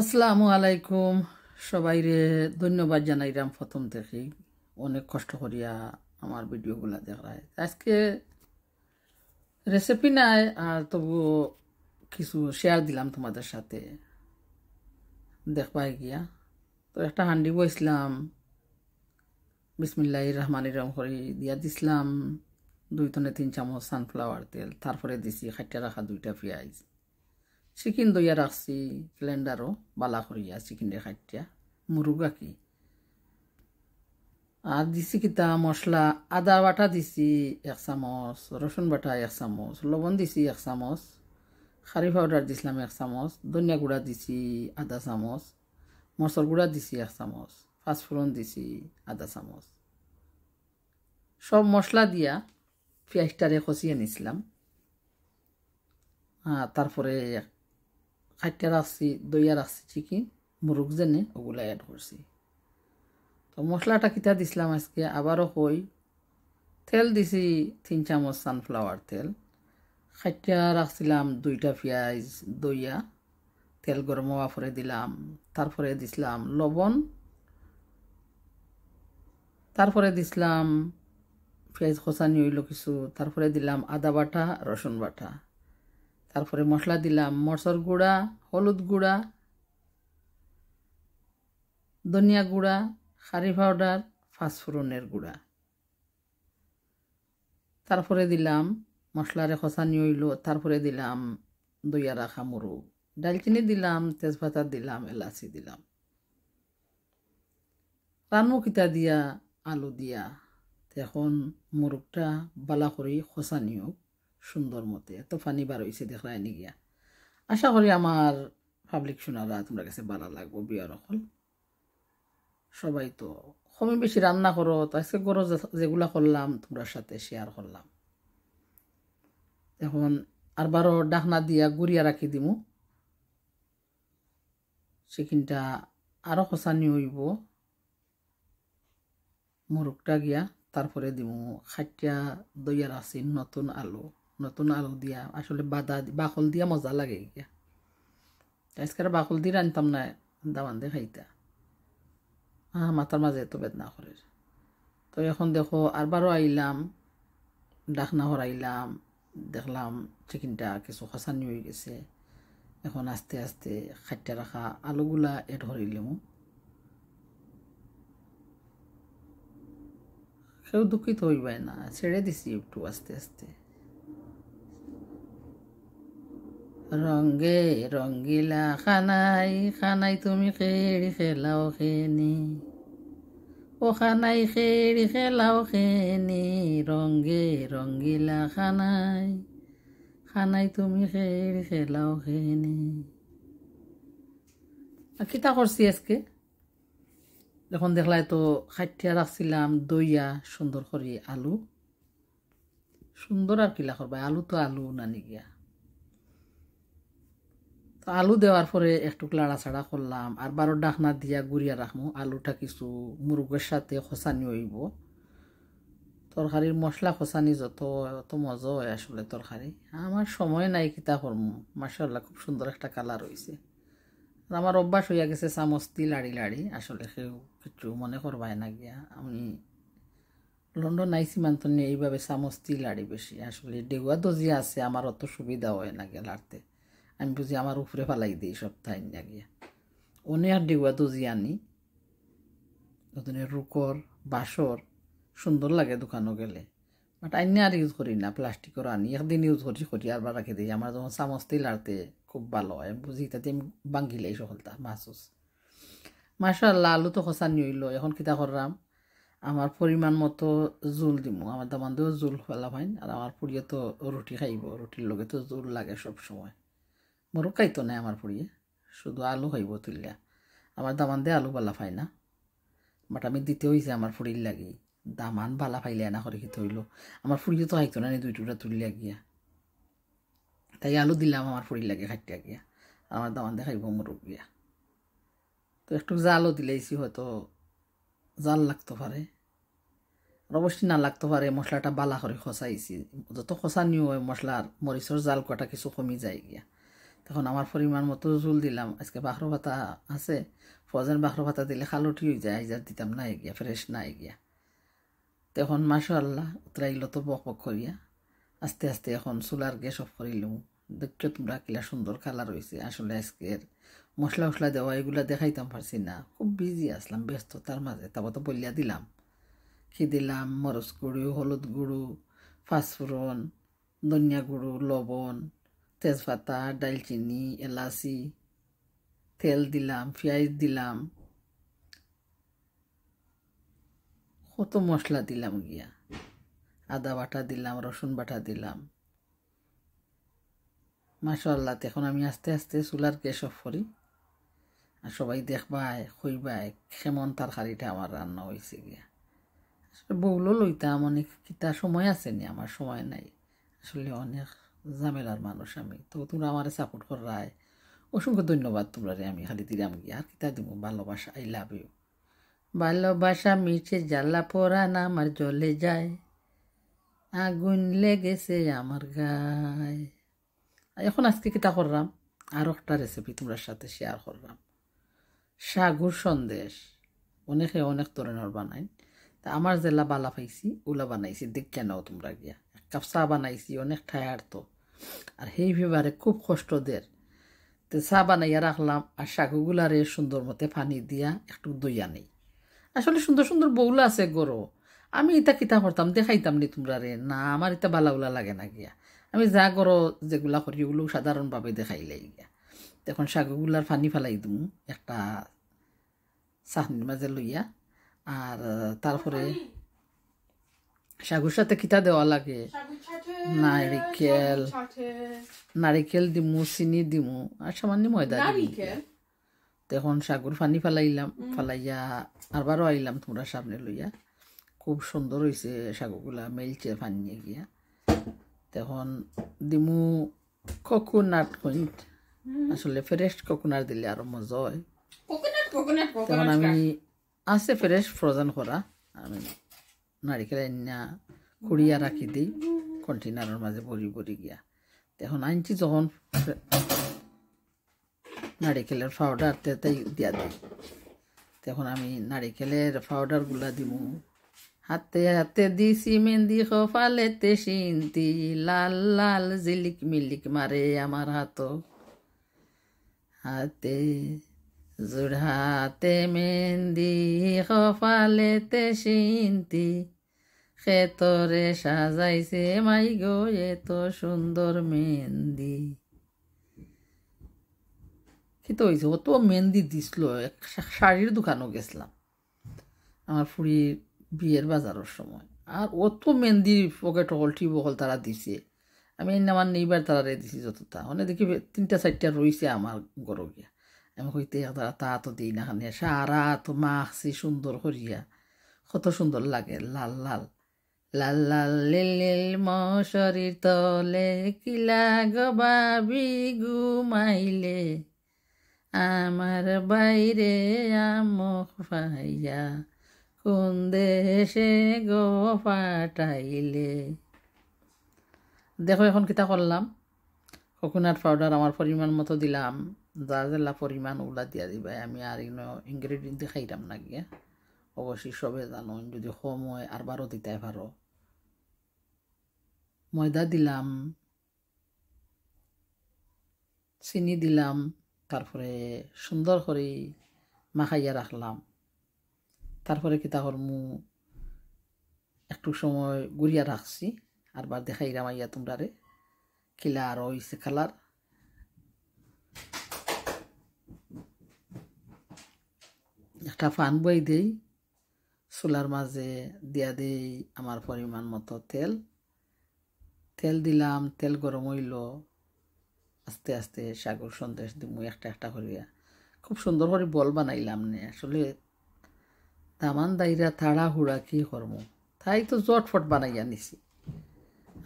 আসসালামু আলাইকুম সবাইরে ধন্যবাদ জানাইরাম প্রথম দেখি অনেক কষ্ট করিয়া আমার ভিডিওগুলা দেখায় আজকে রেসিপি নাই আর তবু কিছু শেয়ার দিলাম তোমাদের সাথে দেখবাই গিয়া তো একটা হান্ডি বইছিলাম বিসমিল্লা রহমান রহম করে দিয়া দিছিলাম দুই তনে তিন চামচ সানফ্লাওয়ার তেল তারপরে দিছি খাটিয়া রাখা দুইটা পেঁয়াজ চিকেন দইয়া রাখছি সিলিন্ডারও বালা করিয়া চিকেন দিয়ে খাইটিয়া মুরুগা কি আর দিছি কিতা মশলা আদা বাটা দিছি এক চামচ রসুন বাটা এক চামচ লবণ দিছি এক চামচ খারি পাউডার দিছিলাম এক চামচ ধনিয়া গুঁড়া দিছি আধা চামচ মরচর গুঁড়া দিছি এক চামচ পাঁচফোড়ন দিছি আধা চামচ সব মশলা দিয়া পেঁয়াজটারে কষিয়ে নিছিলাম তারপরে কাটিয়া রাখছি দইয়া রাখছি চিকি মুরগ জেনে ওগুলো অ্যাড করছি তো মশলাটা কিতা দিছিলাম আজকে আবারও কই তেল দিছি তিন চামচ সানফ্লাওয়ার তেল খাটিয়া রাখছিলাম দুইটা পেঁয়াজ দইয়া তেল গরম হওয়া পরে দিলাম তারপরে দিছিলাম লবণ তারপরে দিছিলাম পেঁয়াজ খোসা হইল কিছু তারপরে দিলাম আদা বাটা রসুন বাটা তারপরে মশলা দিলাম মরসর গুঁড়া হলুদ গুঁড়া ধনিয়া গুঁড়া খারি পাউডার ফাঁসফোড়নের গুঁড়া তারপরে দিলাম মশলারে নিয়ে হইল তারপরে দিলাম দইয়া রাখা মুরু ডালচিনি দিলাম তেজপাতা দিলাম এলাচি দিলাম রানু কিতা দিয়া আলু দিয়া এখন মুরগটা বালা করে খসানি নিয়োগ সুন্দর মতে এত ফানি বার হয়েছে দেখায় এনে গিয়া আশা করি আমার পাবলিক শোনারা তোমার কাছে ভালো লাগবো বিয়ার অকল সবাই তো কমে বেশি রান্না করো আজকে করো যেগুলা করলাম তোমার সাথে শেয়ার করলাম এখন আর বারো ডাকনা দিয়া গুড়িয়া রাখি দিমু সেখানটা আরও খসানি হইব মুরুকটা গিয়া তারপরে দিমু খাটিয়া দইয়ার আছে নতুন আলু নতুন আলু দিয়া আসলে বাদা বাকল দিয়া মজা লাগে গিয়া আজকাল বাকল দিয়ে রানতাম না দা বান্ধে খাইতা হ্যাঁ মাথার মাঝে এত বেদনা করে তো এখন দেখো আরবারও আইলাম ডাকনা হরাইলাম দেখলাম চিকেনটা কিছু খাসানি হয়ে গেছে এখন আস্তে আস্তে খাইটে রাখা আলুগুলা এড হরিলাম কেউ দুঃখিত হইবাই না ছেড়ে দিছি একটু আস্তে আস্তে রঙ্গে রঙ্গিলা খানাই খানাই তুমি খেড়ি খেলাও খেনি ও খানাই খেড়ি খেলাও খেনি রঙ্গে রঙ্গিলা খানাই খানাই তুমি খেড়ি খেলাও খেনি কিতা করছি আজকে যখন দেখলাই তো খাইটিয়া রাখছিলাম দইয়া সুন্দর করে আলু সুন্দর আর কিলা করবা আলু তো আলু না নিগিয়া আলু দেওয়ার পরে একটু ছাড়া করলাম আর বারো ডাকনা দিয়া গুড়িয়া রাখবো আলুটা কিছু মুরগের সাথে খোসানি হইব তরকারির মশলা খোসানি যত অত মজা হয় আসলে তরকারি আমার সময় নাই কিতা করমু মাসাল্লাহ খুব সুন্দর একটা কালার হয়েছে আমার অভ্যাস হইয়া গেছে চামচ দি লাড়ি লাড়ি আসলে সেও কিছু মনে করবাই না গিয়া আমি লন্ডন আইসি মান্তনে এইভাবে চামচ দি লাড়ি বেশি আসলে ডেগুয়া দজিয়া আছে আমার অত সুবিধা হয় না গিয়া লাড়তে আমি বুঝি আমার উপরে ফালাই দিই সব থাইন লাগিয়া অনে আর ডেগুয়া তো আনি ওখানে রুকর বাসর সুন্দর লাগে দোকানও গেলে বাট আইনে আর ইউজ করি না প্লাস্টিকের আনি একদিন ইউজ করছি করি আর রাখে দিই আমার যখন চামচতেই লাড়তে খুব ভালো হয় বুঝি তাতে আমি বাঙ্গিলাই সকলটা মাসুস মাসাল্লাহ আলু তো খসা নিইল এখন কিতা করলাম আমার পরিমাণ মতো জোল দিমু আমার দামান দিয়েও জোল ফেলা হয় আর আমার পুড়িয়ে তো রুটি খাইব রুটির লগে তো জোল লাগে সব সময় মরকাই খাইতো নাই আমার পড়িয়ে শুধু আলু হইব তুললা আমার দামান দিয়ে আলু বালা পাই না বাট আমি দিতে হয়েছে আমার ফুড়ির লাগি দামান বালা পাইলে না করে খেতে হইলো আমার ফুড়িও তো হাইতো না দুই টুকরা তুলিয়া গিয়া তাই আলু দিলাম আমার ফুড়ির লাগে খাইতে গিয়া আমার দামান দিয়ে খাইব মরুক গিয়া তো একটু জালও দিলেইছি হয়তো জাল লাগতে পারে অবশ্যই না লাগতে পারে মশলাটা বালা করে খসাইছি যত খসা হয় মশলার মরিচর জাল কটা কিছু কমি যায় গিয়া তখন আমার পরিমাণ মতো চুল দিলাম আজকে বাখরো ভাতা আছে ফজেন বাখরো ভাতা দিলে খালটি হয়ে যায় আইজার দিতাম না এগিয়া ফ্রেশ না এগিয়া তখন মাসো আল্লাহ উতরাইল তো বক বক করিয়া আস্তে আস্তে এখন চুলার গ্যাস অফ করিলাম দেখছো তোমরা কিলা সুন্দর কালার রয়েছে আসলে আজকের মশলা মশলা দেওয়া এগুলো দেখাইতাম পারছি না খুব বিজি আসলাম ব্যস্ততার মাঝে তারপর তো বলিয়া দিলাম কি দিলাম মরচ গুঁড়ো হলুদ গুঁড়ো ফাঁসফোড়ন ধনিয়া গুঁড়ো লবণ তেজপাতা ডালচিনি এলাচি তেল দিলাম পেঁয়াজ দিলাম কত মশলা দিলাম গিয়া আদা বাটা দিলাম রসুন বাটা দিলাম মাশাল্লাহ এখন আমি আস্তে আস্তে চুলার গ্যাস অফ করি আর সবাই দেখবায় খুঁজবায় কেমন তরকারিটা আমার রান্না হয়েছে গিয়া আসলে বউলো লইতাম অনেক কিতা সময় আছে নি আমার সময় নাই আসলে অনেক ঝামেলার মানুষ আমি তো তোমরা আমার সাপোর্ট কর রায় অসংখ্য ধন্যবাদ তোমরা রে আমি খালি দিলাম গিয়ে আর তাই দেবো ভালোবাসা আই লাভ ইউ ভালোবাসা মিছে জ্বালা না আমার জলে যায় আগুন লেগেছে আমার গায়ে এখন আজকে কিতা করলাম আর একটা রেসিপি তোমরা সাথে শেয়ার করলাম সাগুর সন্দেশ অনেকে অনেক ধরনের বানাই তা আমার জেলা বালা পাইছি ওলা বানাইছি দেখ কেন তোমরা গিয়া এক কাপ চা বানাইছি অনেক ঠায়ার তো আর সেই ফিভারে খুব কষ্ট দের তো চা বানাইয়া রাখলাম আর শাকুগুলারে সুন্দর মতে পানি দিয়া একটু দইয়া নেই আসলে সুন্দর সুন্দর বউলা আছে গরো আমি ইতা কিতা করতাম দেখাইতাম নি তোমরা রে না আমার ইতা বালাউলা লাগে না গিয়া আমি যা করো যেগুলা করি ওগুলো সাধারণভাবে দেখাইলাই গিয়া এখন শাকুগুলার পানি ফেলাই দিম একটা চাহনির মাঝে লইয়া আর তারপরে সাগুর সাথে কিতা দেওয়া লাগে নারিকেল নারিকেল দিমু চিনি দিমু আর সামান্য ময়দা তখন সাগুর ফানি ফালাইলাম ফালাইয়া আরবারও আইলাম তোমরা সামনে লইয়া খুব সুন্দর হয়েছে সাগুগুলা মেলছে ফানিয়ে গিয়া তখন দিমু কোকোনাট কইন্ট আসলে ফ্রেশ কোকোনাট দিলে আরো মজা হয় তখন আমি আছে ফ্রেশ ফ্রোজেন করা আমি নারিকেল আইনা খুঁড়িয়া রাখি দিই কন্টেনারের মাঝে ভরি ভরি গিয়া এখন আনছি যখন নারিকেলের পাউডার তাই দিয়া দিই তখন আমি নারিকেলের গুলা দিব হাতে হাতে দিছি মেহেন্দি খোফালেতে সিন্তি লাল লাল জিলিক মিলিক মারে আমার হাত হাতে জোড়হাতে মেহেন্দি কপালেতে সিন্তি খেতরে সাজাইছে মাই গো এত সুন্দর মেহেন্দি খেতে হয়েছে অত মেহেন্দি দিছিল শাড়ির দোকানও গেছিলাম আমার ফুড়ির বিয়ের বাজারের সময় আর অত মেহেন্দির পকেট হল টি বহল তারা দিছে আমি এনে আমার নেইবার তারা দিছি যতটা অনেক মানে দেখি তিনটা চারটা রয়েছে আমার গরো গিয়া আমি কইতে তা তো দিই না খানে সারা তো মাখছি সুন্দর করিয়া কত সুন্দর লাগে লাল লাল লাল লাল লিল শরীর তলে কিলা গবাবি গুমাইলে আমার বাইরে আমক পাইয়া কোন দেশে গো ফাটাইলে দেখো এখন কিতা করলাম কোকোনাট পাউডার আমার পরিমাণ মতো দিলাম দাজেলা পরিমাণ ওলা দিয়া দিবাই আমি আর ইনো ইনগ্রেডিয়েন্ট খাইতাম না গিয়ে অবশ্যই সবে জানো যদি কম হয় আর বারো দিতে পারো ময়দা দিলাম চিনি দিলাম তারপরে সুন্দর করে মাখাইয়া রাখলাম তারপরে তাহর মু একটু সময় গুড়িয়া রাখছি আর বার দেখাইলাম আইয়া তোমরা রে কিলা আর ওইসে খেলার একটা ফান বই দিই চুলার মাঝে দিয়া দিই আমার পরিমাণ মতো তেল তেল দিলাম তেল গরম হইল আস্তে আস্তে সাগর সন্দেশ দিমু একটা একটা করিয়া খুব সুন্দর করে বল বানাইলাম নে আসলে দামান দাইরা তাড়া হুড়া কি করম তাই তো জটফট বানাইয়া নিছি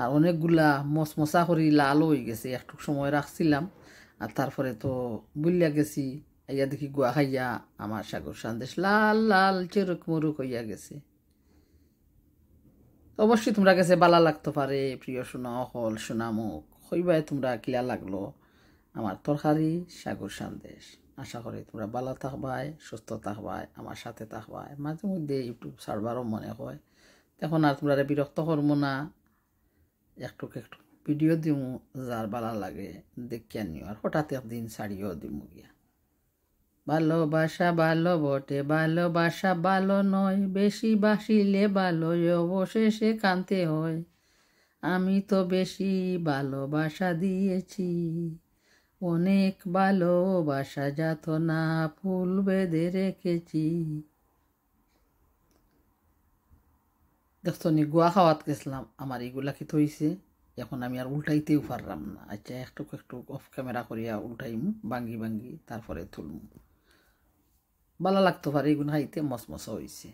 আর অনেকগুলা মশমশা করি লাল হয়ে গেছে একটু সময় রাখছিলাম আর তারপরে তো বুলিয়া গেছি আইয়া দেখি গুয়া খাইয়া আমার সাগর সন্দেশ লাল লাল চেরুক মরুক হইয়া গেছে অবশ্যই তোমরা গেছে বালা লাগতে পারে প্রিয় সোনা হল মুখ হইবাই তোমরা কিলা লাগলো আমার তরকারি সাগর সন্দেশ আশা করি তোমরা বালা থাকবাই সুস্থ থাকবাই আমার সাথে থাকবাই মাঝে মধ্যে ইউটিউব সার্ভারও মনে হয় তখন আর তোমরা বিরক্ত করবো না একটু একটু ভিডিও দিমু যার বালা লাগে দেখিয়া নিও আর হঠাৎ একদিন শাড়িও দিমু গিয়া ভালোবাসা ভালো বটে ভালোবাসা ভালো নয় বেশি বাসিলে ভালো অবশেষে কানতে হয় আমি তো বেশি ভালোবাসা দিয়েছি অনেক ভালোবাসা যাত না ফুল বেঁধে রেখেছি দেখছো নি গুয়া খাওয়াত গেছিলাম আমার এগুলা কি হয়েছে এখন আমি আর উল্টাইতেও পারলাম না আচ্ছা একটু একটু অফ ক্যামেরা করিয়া উল্টাইম ভাঙ্গি ভাঙ্গি তারপরে তুলম ভালো লাগতে পারে এগুলো খাইতে মশা হয়েছে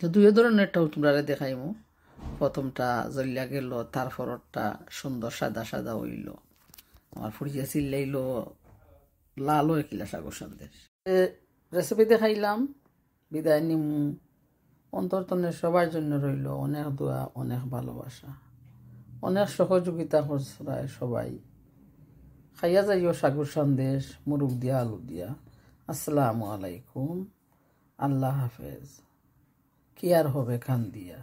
তো দুই ধরনেরটাও তোমরা দেখাইম প্রথমটা জলিয়া গেল তারপরটা সুন্দর সাদা সাদা হইল আমার ফুরিয়া চিল্লাইল লালও একিলা সাগর সন্দেশ রেসিপি দেখাইলাম বিদায় নিমু অন্তর্তনে সবার জন্য রইল অনেক দোয়া অনেক ভালোবাসা অনেক সহযোগিতা করছে সবাই খাইয়া যাইও সাগর সন্দেশ মুরুখ দিয়া আলু দিয়া আসসালামু আলাইকুম আল্লাহ হাফেজ কি আর হবে খান দিয়া